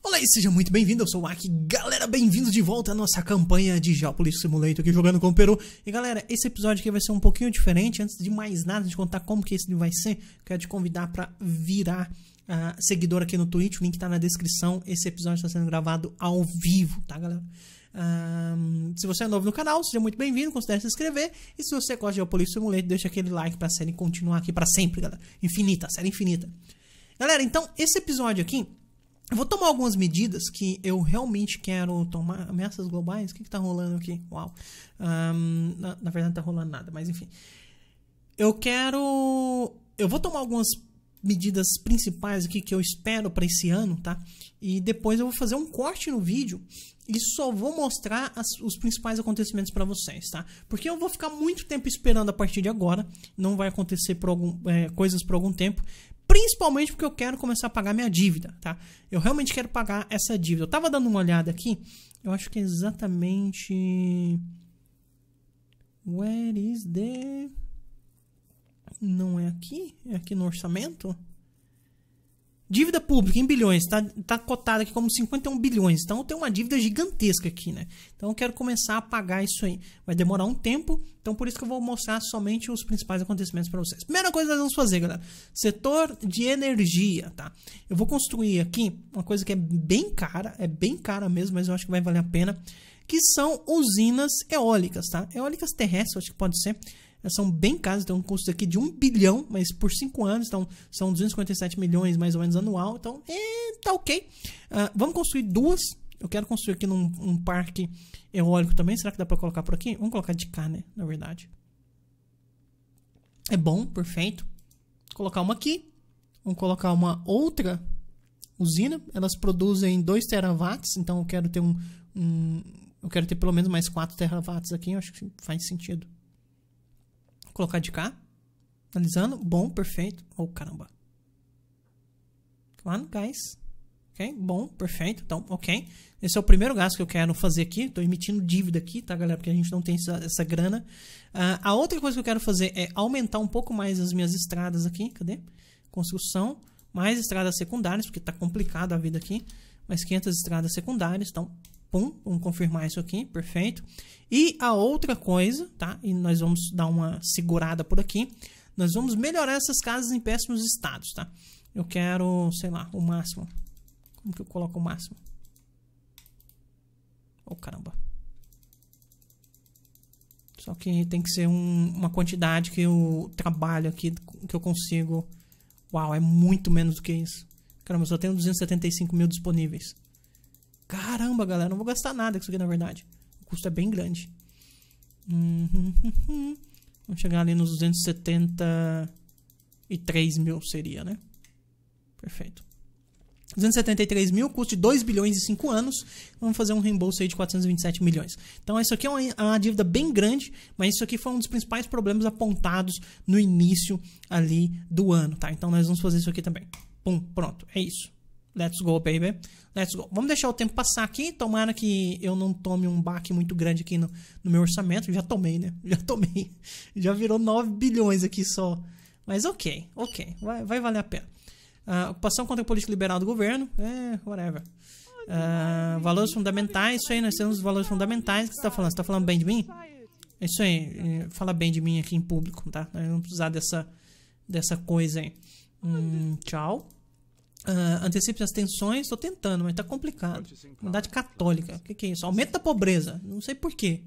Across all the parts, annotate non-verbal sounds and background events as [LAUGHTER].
Olá e seja muito bem-vindo, eu sou o Aki. Galera, bem-vindos de volta à nossa campanha de Geopolitics Simulator aqui jogando com o Peru. E galera, esse episódio aqui vai ser um pouquinho diferente. Antes de mais nada, de contar como que esse vai ser, quero te convidar para virar uh, seguidor aqui no Twitch. O link tá na descrição. Esse episódio está sendo gravado ao vivo, tá galera? Um, ah, se você é novo no canal, seja muito bem-vindo, considere se inscrever. E se você gosta de Geopolitics Simulator, deixa aquele like para a série continuar aqui para sempre, galera. Infinita, série infinita. Galera, então esse episódio aqui eu vou tomar algumas medidas que eu realmente quero tomar. Ameaças globais? O que, está rolando aqui? Uau. Um, na, na, verdade, não está rolando nada, mas enfim. Eu quero. Eu vou tomar algumas medidas principais aqui que eu espero para esse ano, tá? E depois eu vou fazer um corte no vídeo e só vou mostrar as, os principais acontecimentos para vocês, tá? Porque eu vou ficar muito tempo esperando a partir de agora, não vai acontecer por algum, é, coisas por algum tempo, principalmente porque eu quero começar a pagar minha dívida, tá? Eu realmente quero pagar essa dívida. Eu tava dando uma olhada aqui, eu acho que é exatamente where is the não é aqui? É aqui no orçamento? Dívida pública em bilhões está tá cotada aqui como 51 bilhões. Então tem uma dívida gigantesca aqui, né? Então eu quero começar a pagar isso aí. Vai demorar um tempo, então por isso que eu vou mostrar somente os principais acontecimentos para vocês. Primeira coisa que nós vamos fazer, galera: setor de energia, tá? Eu vou construir aqui uma coisa que é bem cara, é bem cara mesmo, mas eu acho que vai valer a pena, que são usinas eólicas, tá? Eólicas terrestres, acho que pode ser. Elas é, são bem caras, então um custo aqui de 1 bilhão, mas por 5 anos, então são 257 milhões mais ou menos anual, então é, tá ok. Uh, vamos construir duas. Eu quero construir aqui num um parque eólico também. Será que dá pra colocar por aqui? Vamos colocar de cá, né? Na verdade. É bom, perfeito. Vou colocar uma aqui. Vamos colocar uma outra usina. Elas produzem 2 terawatts, então eu quero ter um, um, Eu quero ter pelo menos mais 4 terawatts aqui. Eu acho que faz sentido. Colocar de cá. Analisando. Bom, perfeito. Oh, caramba. Come on, guys. Ok, bom, perfeito. Então, ok. Esse é o primeiro gasto que eu quero fazer aqui. Estou emitindo dívida aqui, tá, galera? Porque a gente não tem essa, essa grana. Uh, a outra coisa que eu quero fazer é aumentar um pouco mais as minhas estradas aqui. Cadê? Construção. Mais estradas secundárias, porque está complicado a vida aqui. Mais 500 estradas secundárias. Então, Pum, vamos confirmar isso aqui, perfeito. E a outra coisa, tá? E nós vamos dar uma segurada por aqui. Nós vamos melhorar essas casas em péssimos estados, tá? Eu quero, sei lá, o máximo. Como que eu coloco o máximo? Oh, caramba. Só que tem que ser um, uma quantidade que eu trabalho aqui, que eu consigo... Uau, é muito menos do que isso. Caramba, eu só tenho 275 mil disponíveis. Caramba, galera, não vou gastar nada com isso aqui, na verdade. O custo é bem grande. [LAUGHS] Vamos chegar ali nos 273 mil seria, né? Perfeito. 273 mil, custo de 2 bilhões e 5 anos. Vamos fazer um reembolso aí de 427 milhões. Então, isso aqui é uma, é uma, dívida bem grande, mas isso aqui foi um dos principais problemas apontados no início ali do ano, tá? Então, nós vamos fazer isso aqui também. Pum, pronto, é isso. Let's go, baby. Let's go. Vamos deixar o tempo passar aqui. Tomara que eu não tome um baque muito grande aqui no, no meu orçamento. Já tomei, né? [LAUGHS] Já tomei. Já virou 9 bilhões aqui só. Mas ok, ok. Vai, vai valer a pena. Uh, ocupação contra a política liberal do governo. É, whatever. Uh, valores fundamentais. Isso aí, nós temos valores fundamentais. O que você tá falando? Você tá falando bem de mim? É isso aí. É, fala bem de mim aqui em público, tá? Não precisar dessa, dessa coisa aí. Hum, tchau. Uh, antecipe as tensões, estou tentando, mas está complicado. Comunidade católica, o que, que, é isso? Aumento da pobreza, não sei porquê.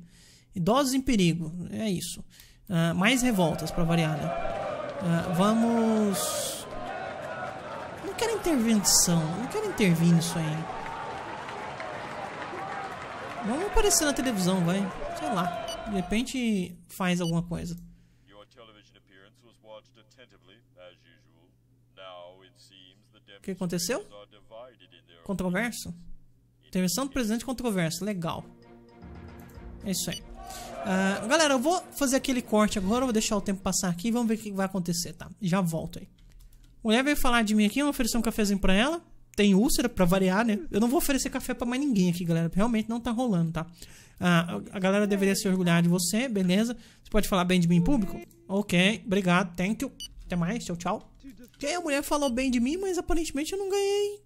Idosos em perigo, é isso. Uh, mais revoltas, para variar, né? uh, vamos... Não quero intervenção, não quero intervir nisso aí. Vamos aparecer na televisão, vai. Sei lá, de repente faz alguma coisa. Sua television appearance was watched attentively, usual. Agora, parece. O que aconteceu? Controverso? Intervenção do presidente controverso. Legal. É isso aí. Uh, galera, eu vou fazer aquele corte agora, vou deixar o tempo passar aqui e vamos ver o que vai acontecer, tá? Já volto aí. Mulher veio falar de mim aqui, eu oferecer um cafezinho pra ela. Tem úlcera, pra variar, né? Eu não vou oferecer café pra mais ninguém aqui, galera. Realmente não tá rolando, tá? Ah, a galera deveria se orgulhar de você, beleza? Você pode falar bem de mim em público? Ok, obrigado, thank you. Até mais, tchau, tchau. Que aí a mulher falou bem de mim, mas aparentemente eu não ganhei.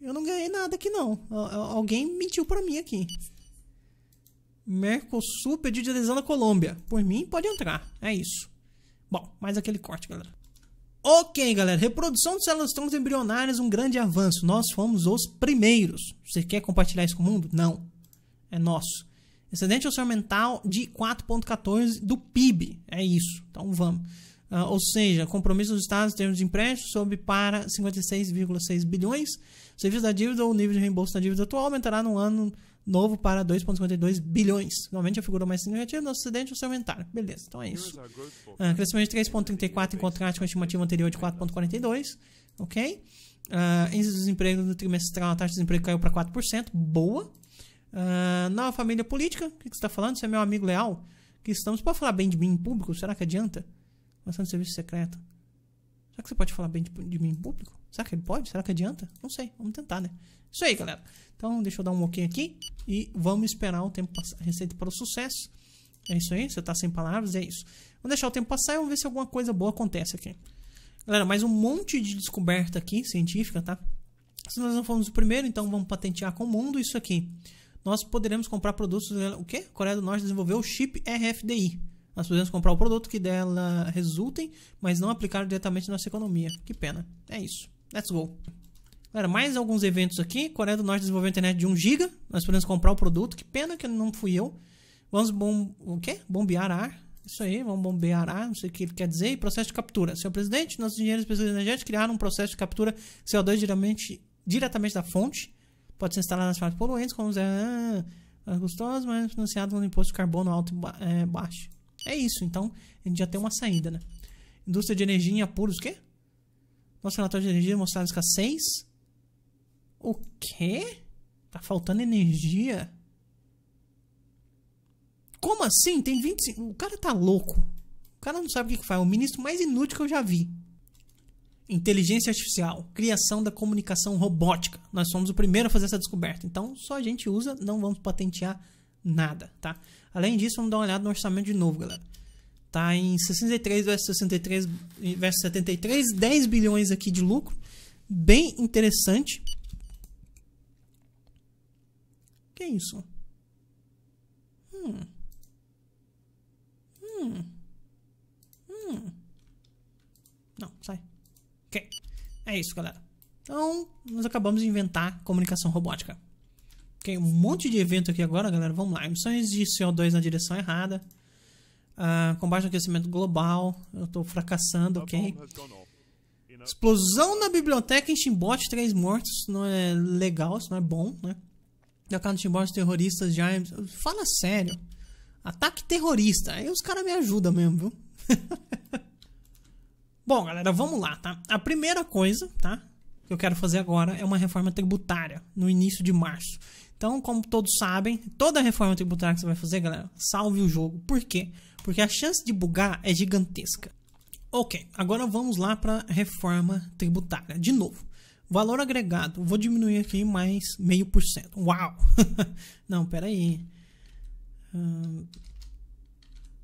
Eu não ganhei nada aqui não. Alguém mentiu para mim aqui. Mercosul pediu de adesão da Colômbia. Por mim, pode entrar. É isso. Bom, mais aquele corte, galera. Ok, galera. Reprodução de células troncos embrionárias, um grande avanço. Nós fomos os primeiros. Você quer compartilhar isso com o mundo? Não. É nosso. Excedente orçamental de 4,14 do PIB. É isso. Então vamos. Uh, ou seja, compromisso dos Estados em termos de empréstimo sobe para 56,6 bilhões. O serviço da dívida ou o nível de reembolso da dívida atual aumentará no ano novo para 2,52 bilhões. Normalmente a figura mais significativa no Ocidente é o seu aumentar. Beleza, então é isso. Uh, crescimento de 3,34 em contraste com a estimativa anterior de 4,42. Ok? Uh, índice de desemprego no trimestral, a taxa de desemprego caiu para 4%. Boa. Uh, nova família política, o que, que você está falando? Você é meu amigo leal? Que estamos para falar bem de mim em público? Será que adianta? começando serviço secreto. Será que você pode falar bem de, de, mim em público? Será que ele pode? Será que adianta? Não sei, vamos tentar, né? Isso aí, galera. Então, deixa eu dar um ok aqui e vamos esperar o tempo passar. Receita para o sucesso. É isso aí, você tá sem palavras, é isso. Vamos deixar o tempo passar e vamos ver se alguma coisa boa acontece aqui. Galera, mais um monte de descoberta aqui, científica, tá? Se nós não formos o primeiro, então vamos patentear com o mundo isso aqui. Nós poderemos comprar produtos... O quê? A Coreia do Norte desenvolveu o chip RFDI. Nós podemos comprar o produto que dela resultem, mas não aplicar diretamente na nossa economia. Que pena. É isso. Let's go. Galera, mais alguns eventos aqui. Coreia do Norte desenvolveu a internet de 1 GB. Nós podemos comprar o produto. Que pena que não fui eu. Vamos bom... o quê? bombear ar. Isso aí, vamos bombear ar. Não sei o que ele quer dizer. E processo de captura. Senhor presidente, nossos engenheiros de pesquisa energética criaram um processo de captura CO2 diretamente, diretamente da fonte. Pode ser instalado nas partes poluentes, como... Ah, mais ah, gostoso, mas financiado com imposto de carbono alto e ba é, baixo. É isso, então a gente já tem uma saída, né? Indústria de energia em apuros, o quê? Nosso relatório de energia mostrava escassez? O quê? Tá faltando energia? Como assim? Tem 25. O cara tá louco. O cara não sabe o que faz. É o ministro mais inútil que eu já vi. Inteligência artificial, criação da comunicação robótica. Nós somos o primeiro a fazer essa descoberta. Então, só a gente usa, não vamos patentear nada, tá? Além disso, vamos dar uma olhada no orçamento de novo, galera. Tá em 63 versus 63 versus 73, 10 bilhões aqui de lucro. Bem interessante. Que é isso? Hum. Hum. Hum. Não, sai. Ok. É isso, galera. Então, nós acabamos de inventar comunicação robótica um monte de evento aqui agora, galera. Vamos lá. Emissões de CO2 na direção errada. Uh, ah, combate ao aquecimento global. Eu estou fracassando, ok? Tá Explosão na biblioteca em Chimbot, três mortos. Não é legal, isso não é bom, né? Atacado no Chimbot, terroristas já... Fala sério. Ataque terrorista. Aí os caras me ajudam mesmo, viu? [LAUGHS] bom, galera, vamos lá, tá? A primeira coisa, tá? que eu quero fazer agora é uma reforma tributária no início de março. Então, como todos sabem, toda reforma tributária que você vai fazer, galera, salve o jogo. Por quê? Porque a chance de bugar é gigantesca. Ok, agora vamos lá para reforma tributária. De novo, valor agregado, vou diminuir aqui mais meio por cento. Uau! [LAUGHS] Não, peraí. Hum,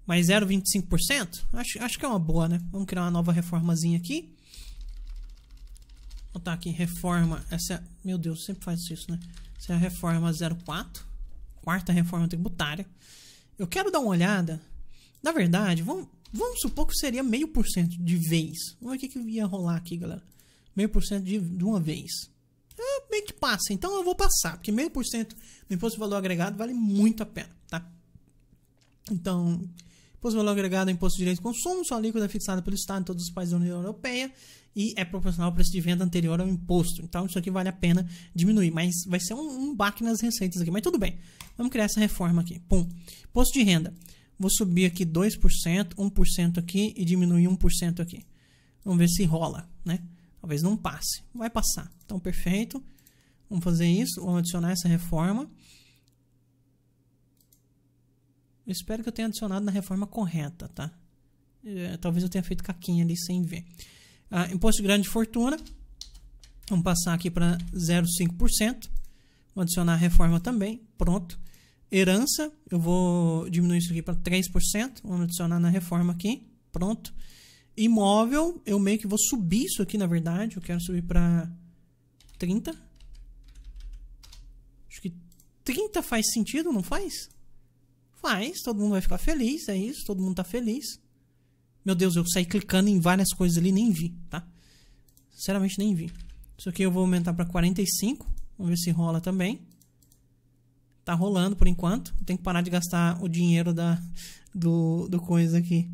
mais 0,25%? Acho, acho que é uma boa, né? Vamos criar uma nova reformazinha aqui. Vou botar aqui reforma. Essa, é, meu Deus, sempre faz isso, né? Isso é a reforma 04, quarta reforma tributária. Eu quero dar uma olhada. Na verdade, vamos, vamos supor que seria meio por cento de vez. Vamos ver o que, que ia rolar aqui, galera. Meio por cento de, de uma vez. É, meio que passa, então eu vou passar, porque meio por cento do imposto de valor agregado vale muito a pena, tá? Então, posto de valor agregado é imposto de direito de consumo, sua alíquota é fixada pelo Estado em todos os países da União Europeia e é proporcional ao preço de venda anterior ao imposto. Então isso aqui vale a pena diminuir, mas vai ser um, um baque nas receitas aqui. Mas tudo bem, vamos criar essa reforma aqui. Pum, imposto de renda. Vou subir aqui 2%, 1% aqui e diminuir 1% aqui. Vamos ver se rola, né? Talvez não passe. Vai passar. Então, perfeito. Vamos fazer isso. Vamos adicionar essa reforma. Eu espero que eu tenha adicionado na reforma correta, tá? É, talvez eu tenha feito caquinha ali sem ver. Ah, imposto de grande fortuna. Vamos passar aqui para 0,5%. Vou adicionar a reforma também. Pronto. Herança, eu vou diminuir isso aqui para 3%. Vamos adicionar na reforma aqui. Pronto. Imóvel, eu meio que vou subir isso aqui, na verdade. Eu quero subir para 30. Acho que 30 faz sentido, não faz? Faz, todo mundo vai ficar feliz, é isso, todo mundo tá feliz. Meu Deus, eu saí clicando em várias coisas ali, nem vi, tá? Sinceramente, nem vi. Isso aqui eu vou aumentar para 45. Vamos ver se rola também. Tá rolando por enquanto. Tem que parar de gastar o dinheiro da, do, do coisa aqui.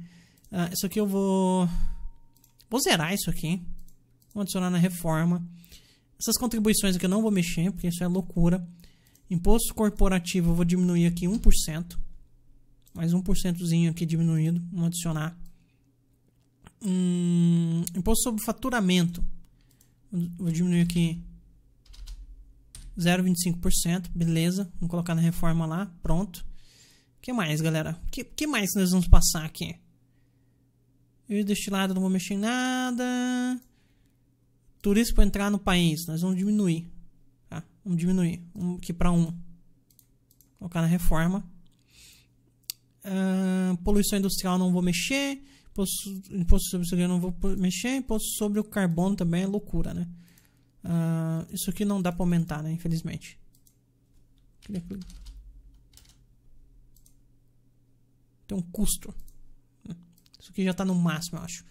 Ah, isso aqui eu vou... Vou zerar isso aqui. Vou adicionar na reforma. Essas contribuições aqui eu não vou mexer, porque isso é loucura. Imposto corporativo eu vou diminuir aqui 1% mais 1%zinho aqui diminuído, vamos adicionar. Hum, imposto sobre faturamento, vou diminuir aqui 0,25%, beleza, vamos colocar na reforma lá, pronto. O que mais, galera? O que, que mais nós vamos passar aqui? Eu destilado não vou mexer em nada. Turismo para entrar no país, nós vamos diminuir. Tá? Vamos diminuir, vamos aqui para 1. Um. Colocar na reforma poluição industrial não vou mexer. Imposto, imposto sobre o cigarro não vou mexer. Imposto sobre o carbono também é loucura, né? Uh, isso aqui não dá pra aumentar, né? Infelizmente. Tem um custo. Isso aqui já tá no máximo, eu acho.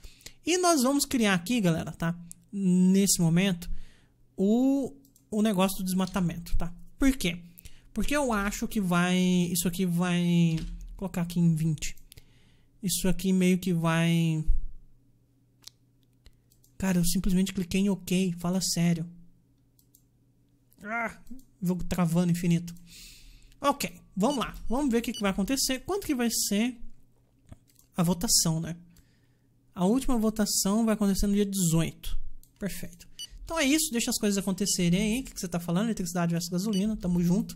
E nós vamos criar aqui, galera, tá? Nesse momento, o, o negócio do desmatamento, tá? Por quê? Porque eu acho que vai... Isso aqui vai colocar aqui em 20. Isso aqui meio que vai... Cara, eu simplesmente cliquei em OK, fala sério. Ah, jogo travando infinito. Ok, vamos lá. Vamos ver o que, vai acontecer. Quanto que vai ser a votação, né? A última votação vai acontecer no dia 18. Perfeito. Então é isso, deixa as coisas acontecerem aí. O que, que você tá falando? Eletricidade versus gasolina, tamo junto.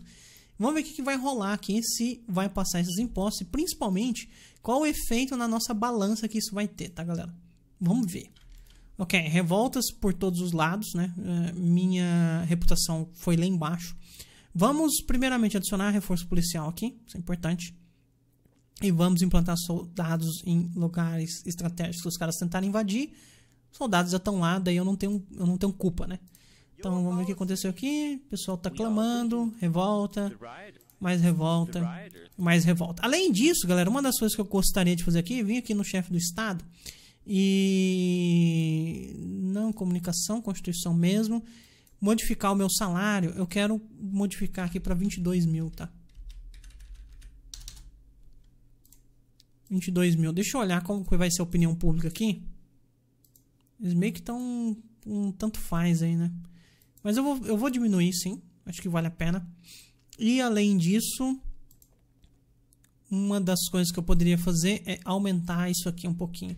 Vamos ver o que, vai rolar aqui, se vai passar esses impostos e principalmente qual o efeito na nossa balança que isso vai ter, tá galera? Vamos ver. Ok, revoltas por todos os lados, né? Eh, minha reputação foi lá embaixo. Vamos primeiramente adicionar reforço policial aqui, isso é importante. E vamos implantar soldados em lugares estratégicos que os caras tentaram invadir. Soldados já estão lá, daí eu não tenho, eu não tenho culpa, né? Então vamos ver o que aconteceu aqui. O pessoal está clamando, revolta, mais revolta, mais revolta. Além disso, galera, uma das coisas que eu gostaria de fazer aqui, vim aqui no chefe do Estado e não comunicação, constituição mesmo, modificar o meu salário. Eu quero modificar aqui para 22 mil, tá? 22 mil. Deixa eu olhar como que vai ser a opinião pública aqui. Eles meio que estão um tanto faz aí, né? Mas eu vou, eu vou diminuir sim, acho que vale a pena. E além disso, uma das coisas que eu poderia fazer é aumentar isso aqui um pouquinho.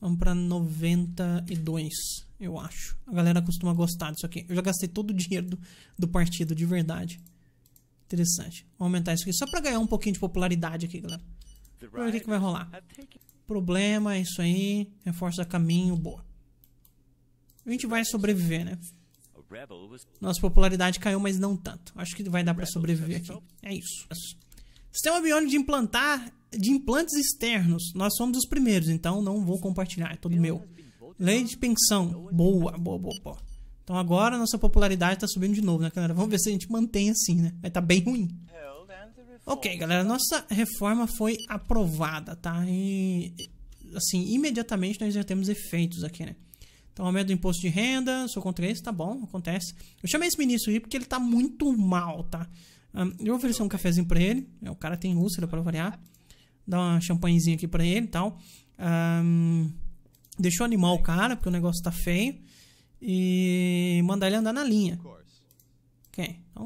Vamos para 92, eu acho. A galera costuma gostar disso aqui. Eu já gastei todo o dinheiro do, do partido, de verdade. Interessante. Vou aumentar isso aqui só para ganhar um pouquinho de popularidade aqui, galera. Vamos ver o que, que vai rolar. Problema, é isso aí. Reforça caminho, boa. A gente vai sobreviver, né? Nossa popularidade caiu, mas não tanto. Acho que vai dar para sobreviver aqui. É isso. Sistema biônico de implantar de implantes externos. Nós somos os primeiros, então não vou compartilhar, é todo meu. Lei de pensão. Boa, boa, boa, boa. Então agora nossa popularidade tá subindo de novo, né, galera? Vamos ver se a gente mantém assim, né? Vai tá bem ruim. Ok, galera, nossa reforma foi aprovada, tá? E, assim, imediatamente nós já temos efeitos aqui, né? Então, aumento do imposto de renda, sou contra isso, tá bom, acontece. Eu chamei esse ministro aí porque ele tá muito mal, tá? eu vou oferecer um cafezinho pra ele. É, o cara tem úlcera para variar. Dá uma champanhezinha aqui pra ele e tal. Um, deixa animar o cara, porque o negócio tá feio. E mandar ele andar na linha. Ok. Então,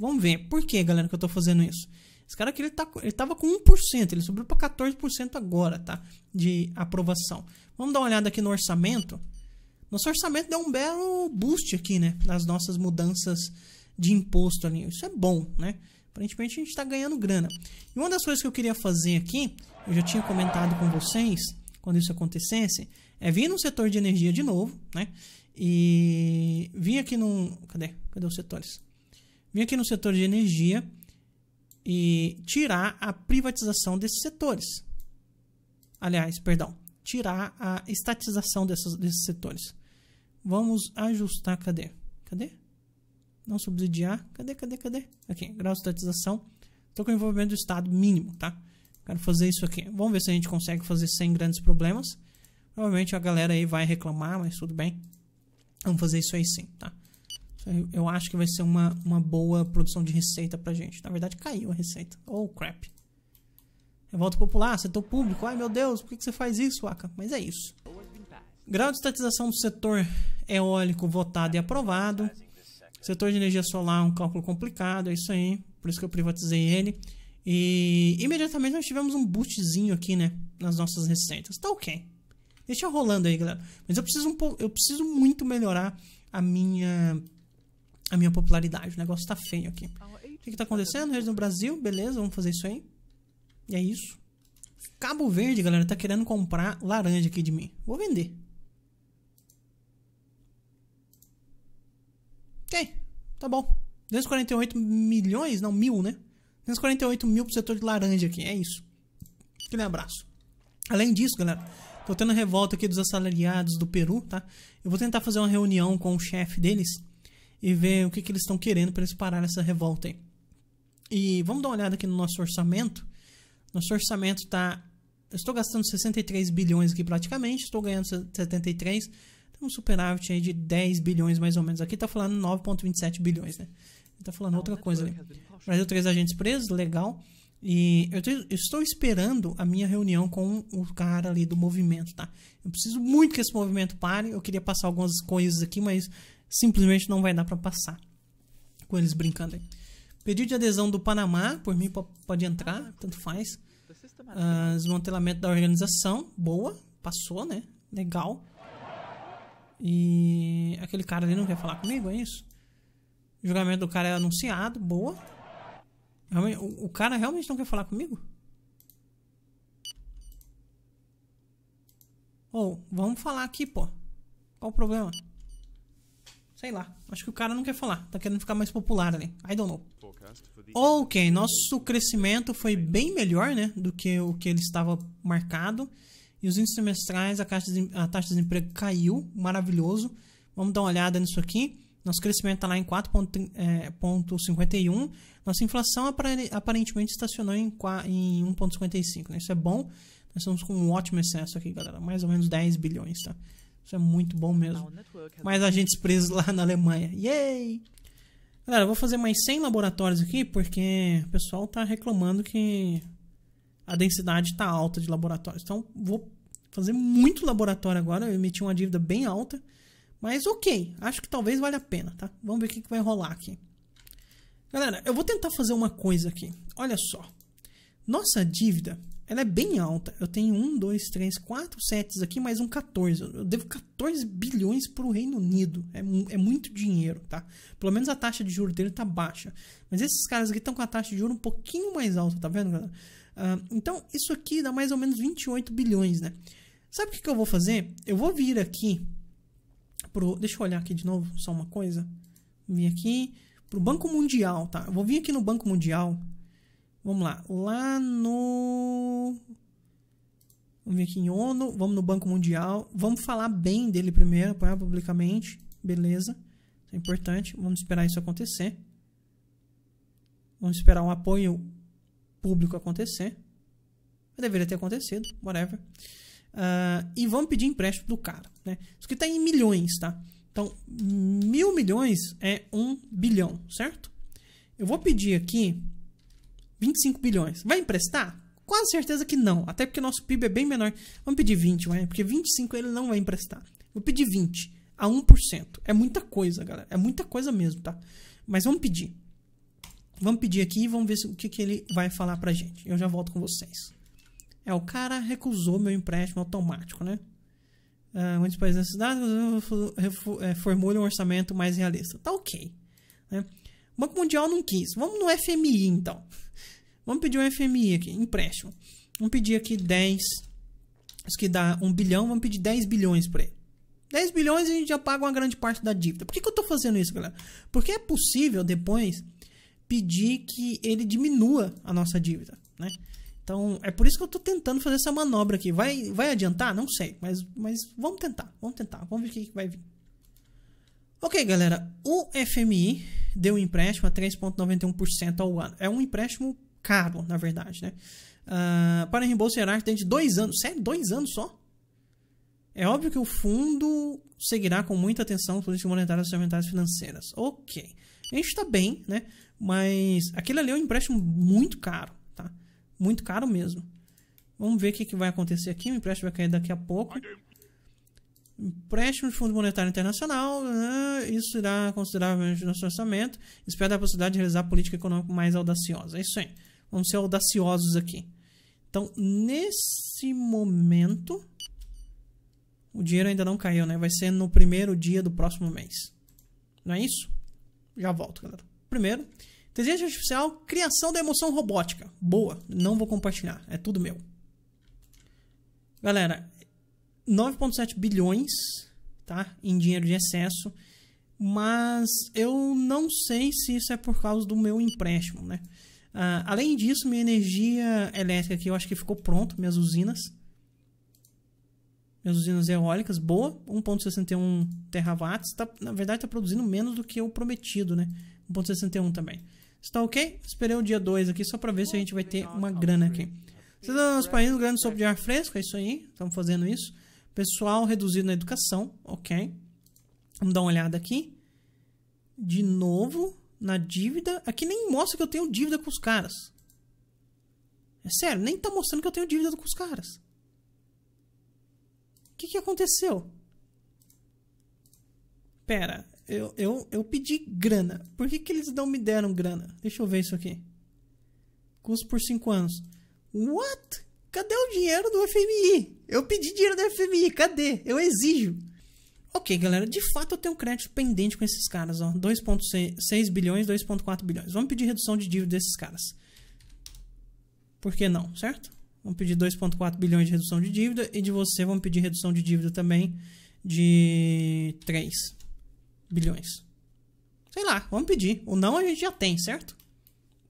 vamos ver. Por que, galera, que eu tô fazendo isso? Esse cara aqui, ele, tá, ele tava com 1%. Ele subiu pra 14% agora, tá? De aprovação. Vamos dar uma olhada aqui no orçamento. Nosso orçamento deu um belo boost aqui, né? Nas nossas mudanças de imposto ali. Isso é bom, né? Aparentemente a gente está ganhando grana. E uma das coisas que eu queria fazer aqui, eu já tinha comentado com vocês, quando isso acontecesse, é vir no setor de energia de novo, né? E vir aqui no... Cadê? Cadê os setores? Vir aqui no setor de energia e tirar a privatização desses setores. Aliás, perdão, tirar a estatização dessas, desses setores. Vamos ajustar, cadê? Cadê? Não subsidiar, cadê, cadê, cadê? Aqui, grau de estatização. Estou com o envolvimento do Estado mínimo, tá? Quero fazer isso aqui. Vamos ver se a gente consegue fazer sem grandes problemas. Provavelmente a galera aí vai reclamar, mas tudo bem. Vamos fazer isso aí sim, tá? Eu acho que vai ser uma, uma boa produção de receita pra gente. Na verdade, caiu a receita. Oh, crap. Revolta popular, setor público. Ai meu Deus, por que você faz isso, Aka? Mas é isso. Grau de estatização do setor eólico votado e aprovado. Setor de energia solar, um cálculo complicado, é isso aí. Por isso que eu privatizei ele. E imediatamente nós tivemos um boostzinho aqui, né? Nas nossas receitas. Tá ok. Deixa rolando aí, galera. Mas eu preciso um pouco. Eu preciso muito melhorar a minha. A minha popularidade. O negócio tá feio aqui. O que, que tá acontecendo? Reis no Brasil, beleza, vamos fazer isso aí. E é isso. Cabo Verde, galera, tá querendo comprar laranja aqui de mim. Vou vender. Ok, tá bom. 248 milhões, não, mil, né? 248 mil pro setor de laranja aqui, é isso. Aquele abraço. Além disso, galera, tô tendo revolta aqui dos assalariados do Peru, tá? Eu vou tentar fazer uma reunião com o chefe deles e ver o que, que eles estão querendo para eles pararem essa revolta aí. E vamos dar uma olhada aqui no nosso orçamento nosso orçamento está. Eu estou gastando 63 bilhões aqui praticamente, estou ganhando 73. Tem um superávit aí de 10 bilhões mais ou menos. Aqui está falando 9,27 bilhões, né? Está falando outra é coisa ali. Brasil, três agentes presos, legal. E eu, eu, estou esperando a minha reunião com o cara ali do movimento, tá? Eu preciso muito que esse movimento pare. Eu queria passar algumas coisas aqui, mas simplesmente não vai dar para passar. Com eles brincando aí. Pedido de adesão do Panamá, por mim pode entrar, ah, tanto faz. Ah, desmantelamento da organização, boa, passou, né? Legal. E aquele cara ali não quer falar comigo, é isso? O julgamento do cara é anunciado, boa. O, o cara realmente não quer falar comigo? Ou, oh, vamos falar aqui, pô. Qual o problema? Sei lá. Acho que o cara não quer falar. Tá querendo ficar mais popular ali. I don't know. Ok, nosso crescimento foi bem melhor, né? Do que o que ele estava marcado. E os índices semestrais, a, taxa de, a taxa de desemprego caiu. Maravilhoso. Vamos dar uma olhada nisso aqui. Nosso crescimento está lá em 4,51. É, Nossa inflação aparentemente estacionou em, em 1,55. Né? Isso é bom. Nós estamos com um ótimo excesso aqui, galera. Mais ou menos 10 bilhões, tá? Isso é muito bom mesmo. É mais agentes presos lá na Alemanha. Yay! Galera, eu vou fazer mais 100 laboratórios aqui, porque o pessoal tá reclamando que a densidade tá alta de laboratórios. Então, vou fazer muito laboratório agora. Eu emiti uma dívida bem alta. Mas ok, acho que talvez valha a pena, tá? Vamos ver o que, que vai rolar aqui. Galera, eu vou tentar fazer uma coisa aqui. Olha só. Nossa dívida ela é bem alta. Eu tenho um, dois, três, quatro sets aqui, mais um 14. Eu devo 14 bilhões para o Reino Unido. É, é, muito dinheiro, tá? Pelo menos a taxa de juro dele tá baixa. Mas esses caras aqui estão com a taxa de juro um pouquinho mais alta, tá vendo, galera? Uh, então, isso aqui dá mais ou menos 28 bilhões, né? Sabe o que, que eu vou fazer? Eu vou vir aqui pro... Deixa eu olhar aqui de novo só uma coisa. Vim aqui pro Banco Mundial, tá? Eu vou vir aqui no Banco Mundial Vamos lá. Lá no. Vamos ver aqui em ONU. Vamos no Banco Mundial. Vamos falar bem dele primeiro, apoiar publicamente. Beleza. Isso é importante. Vamos esperar isso acontecer. Vamos esperar um apoio público acontecer. Deveria ter acontecido, whatever. Uh, e vamos pedir empréstimo do cara. Né? Isso aqui está em milhões, tá? Então, mil milhões é um bilhão, certo? Eu vou pedir aqui 25 bilhões. Vai emprestar? Quase certeza que não, até porque nosso PIB é bem menor. Vamos pedir 20, vai, porque 25 ele não vai emprestar. Vou pedir 20 a 1%. É muita coisa, galera. É muita coisa mesmo, tá? Mas vamos pedir. Vamos pedir aqui e vamos ver o que, que ele vai falar pra gente. Eu já volto com vocês. É, o cara recusou meu empréstimo automático, né? Uh, muitos países da cidade formulam um orçamento mais realista. Tá ok. Né? O Banco Mundial não quis. Vamos no FMI, então. Vamos pedir um FMI aqui, empréstimo. Vamos pedir aqui 10. Isso que dá 1 bilhão, vamos pedir 10 bilhões para ele. 10 bilhões a gente já paga uma grande parte da dívida. Por que, que eu estou fazendo isso, galera? Porque é possível depois pedir que ele diminua a nossa dívida, né? Então, é por isso que eu estou tentando fazer essa manobra aqui. Vai, vai adiantar? Não sei, mas, mas vamos tentar, vamos tentar, vamos ver o que, que vai vir. Ok, galera, o FMI deu um empréstimo a 3,91% ao ano. É um empréstimo caro, na verdade, né? Uh, para reembolso gerar dentro de dois anos. Sério, dois anos só? É óbvio que o fundo seguirá com muita atenção políticas monetárias e orçamentárias financeiras. Ok. A gente está bem, né? Mas aquele ali é um empréstimo muito caro, tá? Muito caro mesmo. Vamos ver o que, que vai acontecer aqui. O empréstimo vai cair daqui a pouco empréstimos do Fundo Monetário Internacional, né? isso irá consideravelmente no nosso orçamento. Espero a possibilidade de realizar política econômica mais audaciosa. É isso aí. Vamos ser audaciosos aqui. Então, nesse momento, o dinheiro ainda não caiu, né? Vai ser no primeiro dia do próximo mês. Não é isso? Já volto, galera. Primeiro, inteligência artificial, criação da emoção robótica. Boa, não vou compartilhar, é tudo meu. Galera, 9,7 bilhões tá? em dinheiro de excesso, mas eu não sei se isso é por causa do meu empréstimo. Né? Uh, além disso, minha energia elétrica aqui eu acho que ficou pronto, minhas usinas. Minhas usinas eólicas, boa, 1.61 terawatts, tá, na verdade está produzindo menos do que o prometido, né? 1.61 também. Está ok? Esperei o dia 2 aqui só para ver se a gente vai ter uma grana aqui. Cidadãos dos países, grande sopro de ar fresco, é isso aí, estamos fazendo isso. Pessoal reduzido na educação, ok. Vamos dar uma olhada aqui. De novo, na dívida. Aqui nem mostra que eu tenho dívida com os caras. É sério, nem tá mostrando que eu tenho dívida com os caras. O que, que aconteceu? Pera, eu, eu, eu pedi grana. Por que, que eles não me deram grana? Deixa eu ver isso aqui. Custo por 5 anos. What? Cadê o dinheiro do FMI? Eu pedi dinheiro do FMI, cadê? Eu exijo. Ok, galera, de fato eu tenho crédito pendente com esses caras, ó. 2.6 bilhões, 2.4 bilhões. Vamos pedir redução de dívida desses caras. Por que não, certo? Vamos pedir 2.4 bilhões de redução de dívida e de você vamos pedir redução de dívida também de 3 bilhões. Sei lá, vamos pedir. O não a gente já tem, certo?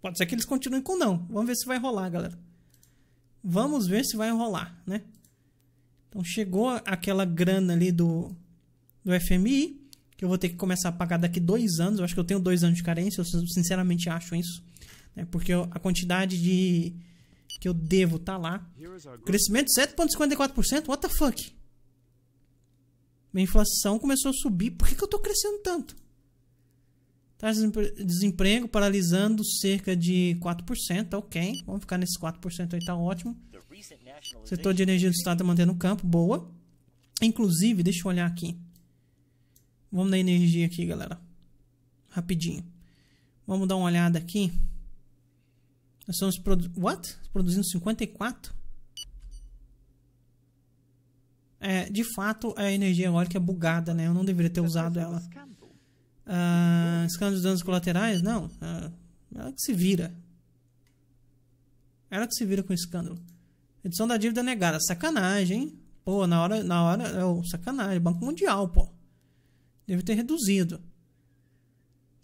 Pode ser que eles continuem com o não. Vamos ver se vai rolar, galera. Vamos ver se vai rolar, né? Então chegou aquela grana ali do, do FMI, que eu vou ter que começar a pagar daqui dois anos. Eu acho que eu tenho dois anos de carência, eu sinceramente acho isso. Né? Porque a quantidade de que eu devo tá lá. Crescimento 7,54%? What the fuck? Minha inflação começou a subir. Por que, que eu tô crescendo tanto? Taxa de desemprego paralisando cerca de 4%, tá ok. Vamos ficar nesses 4% aí, tá ótimo. Setor de energia do Estado tá mantendo o campo, boa. Inclusive, deixa eu olhar aqui. Vamos na energia aqui, galera. Rapidinho. Vamos dar uma olhada aqui. Nós estamos produ What? produzindo 54? É, de fato, a energia eólica é bugada, né? Eu não deveria ter usado ela. Ah, escândalo de danos colaterais? Não. Ah, ela que se vira. Ela que se vira com escândalo. Redução da dívida negada. Sacanagem, hein? Pô, na hora, na hora, é o sacanagem. Banco Mundial, pô. Deve ter reduzido.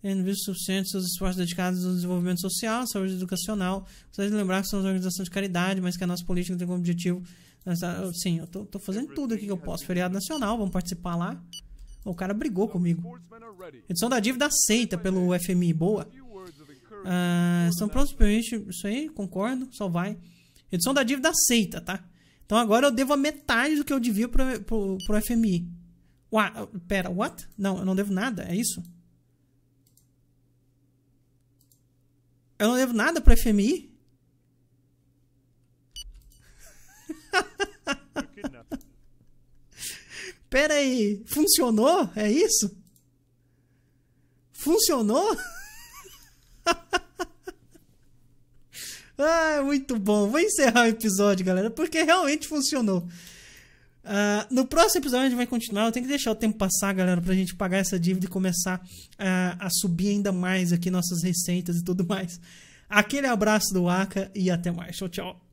Tendo visto suficiente seus esforços dedicados ao desenvolvimento social, saúde educacional. Precisa lembrar que são uma organização de caridade, mas que a nossa política tem como objetivo. Sim, eu tô, tô fazendo tudo aqui que eu posso. Feriado Nacional, vamos participar lá. O cara brigou comigo. Redução da dívida aceita pelo FMI, boa. Ah, são prontos para isso aí, concordo, só vai. Redução da dívida aceita, tá? Então agora eu devo a metade do que eu devia pro, pro, pro FMI. Uá, pera, what? Não, eu não devo nada, é isso? Eu não devo nada pro FMI? Pera aí, funcionou? É isso? Funcionou? [LAUGHS] ah, muito bom. Vou encerrar o episódio, galera, porque realmente funcionou. Uh, no próximo episódio a gente vai continuar. Eu tenho que deixar o tempo passar, galera, pra gente pagar essa dívida e começar uh, a subir ainda mais aqui nossas receitas e tudo mais. Aquele abraço do Aka e até mais. Tchau, tchau.